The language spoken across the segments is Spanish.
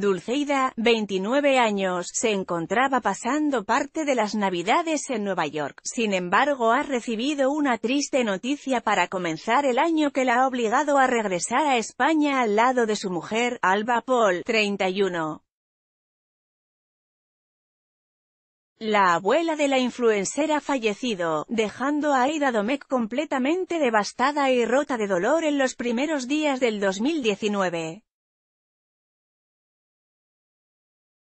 Dulceida, 29 años, se encontraba pasando parte de las Navidades en Nueva York. Sin embargo, ha recibido una triste noticia para comenzar el año que la ha obligado a regresar a España al lado de su mujer, Alba Paul, 31. La abuela de la ha fallecido, dejando a Aida Domecq completamente devastada y rota de dolor en los primeros días del 2019.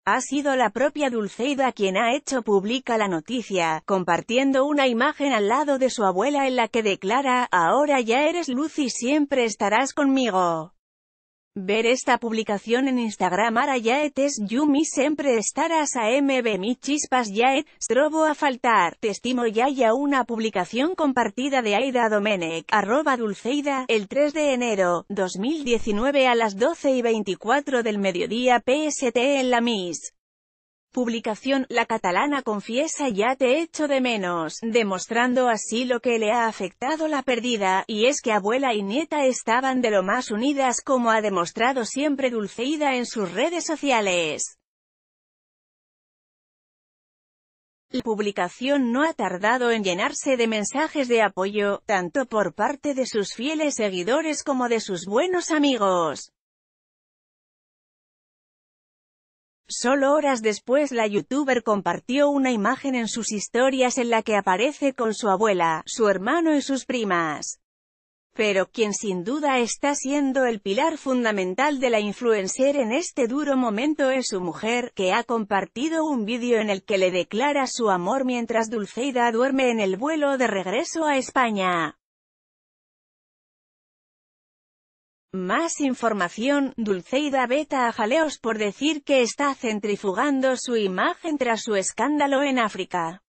Ha sido la propia Dulceida quien ha hecho pública la noticia, compartiendo una imagen al lado de su abuela en la que declara, ahora ya eres luz y siempre estarás conmigo. Ver esta publicación en Instagram Ara yaetes Yumi siempre estarás a MB Mi Chispas Yaet, Strobo a faltar, te Testimo ya una publicación compartida de Aida Domenech, arroba Dulceida, el 3 de enero, 2019 a las 12 y 24 del mediodía PST en la MIS. Publicación, la catalana confiesa ya te echo de menos, demostrando así lo que le ha afectado la pérdida, y es que abuela y nieta estaban de lo más unidas como ha demostrado siempre Dulceida en sus redes sociales. La publicación no ha tardado en llenarse de mensajes de apoyo, tanto por parte de sus fieles seguidores como de sus buenos amigos. Solo horas después la youtuber compartió una imagen en sus historias en la que aparece con su abuela, su hermano y sus primas. Pero quien sin duda está siendo el pilar fundamental de la influencer en este duro momento es su mujer, que ha compartido un vídeo en el que le declara su amor mientras Dulceida duerme en el vuelo de regreso a España. Más información, Dulceida Beta a jaleos por decir que está centrifugando su imagen tras su escándalo en África.